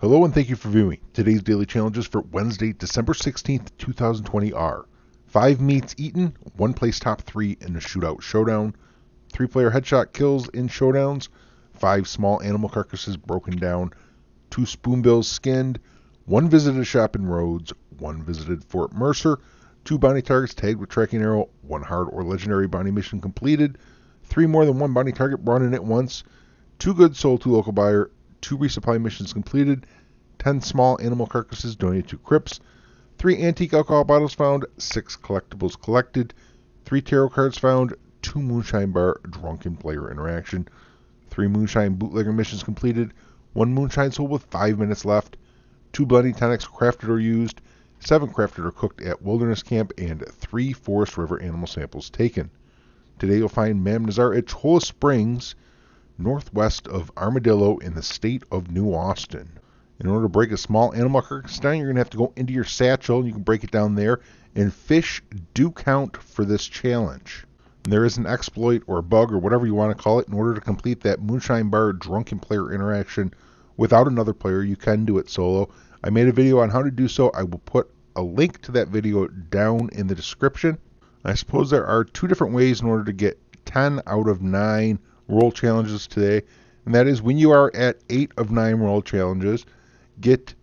Hello and thank you for viewing. Today's daily challenges for Wednesday, December 16th, 2020 are 5 meats eaten, 1 place top 3 in a shootout showdown, 3 player headshot kills in showdowns, 5 small animal carcasses broken down, 2 spoonbills skinned, 1 visited shop in Rhodes, 1 visited Fort Mercer, 2 bounty targets tagged with tracking arrow, 1 hard or legendary bounty mission completed, 3 more than 1 bounty target brought in at once, 2 goods sold to local buyer, two resupply missions completed, 10 small animal carcasses donated to crypts, 3 antique alcohol bottles found, 6 collectibles collected, 3 tarot cards found, 2 moonshine bar drunken player interaction, 3 moonshine bootlegger missions completed, 1 moonshine sold with 5 minutes left, 2 bloody tonics crafted or used, 7 crafted or cooked at wilderness camp, and 3 forest river animal samples taken. Today you'll find Mam Nazar at Chola Springs northwest of Armadillo in the state of New Austin. In order to break a small animal carcass down, you're going to have to go into your satchel and you can break it down there. And fish do count for this challenge. And there is an exploit or a bug or whatever you want to call it in order to complete that moonshine bar drunken player interaction without another player. You can do it solo. I made a video on how to do so. I will put a link to that video down in the description. I suppose there are two different ways in order to get 10 out of 9 roll challenges today, and that is when you are at eight of nine roll challenges, get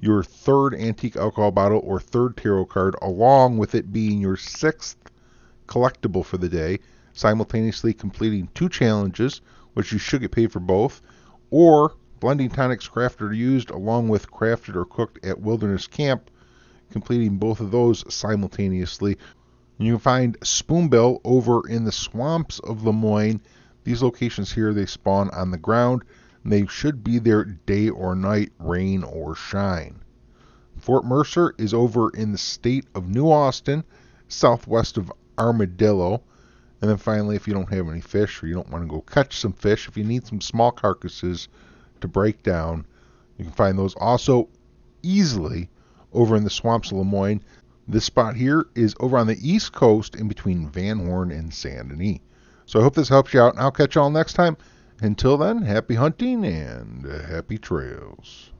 your third antique alcohol bottle or third tarot card, along with it being your sixth collectible for the day, simultaneously completing two challenges, which you should get paid for both, or blending tonics crafted or used along with crafted or cooked at Wilderness Camp, completing both of those simultaneously. You can find Spoonbill over in the swamps of Lemoyne these locations here, they spawn on the ground, and they should be there day or night, rain or shine. Fort Mercer is over in the state of New Austin, southwest of Armadillo. And then finally, if you don't have any fish or you don't want to go catch some fish, if you need some small carcasses to break down, you can find those also easily over in the swamps of Lemoyne. This spot here is over on the east coast in between Van Horn and Saint Denis. So I hope this helps you out, and I'll catch y'all next time. Until then, happy hunting and happy trails.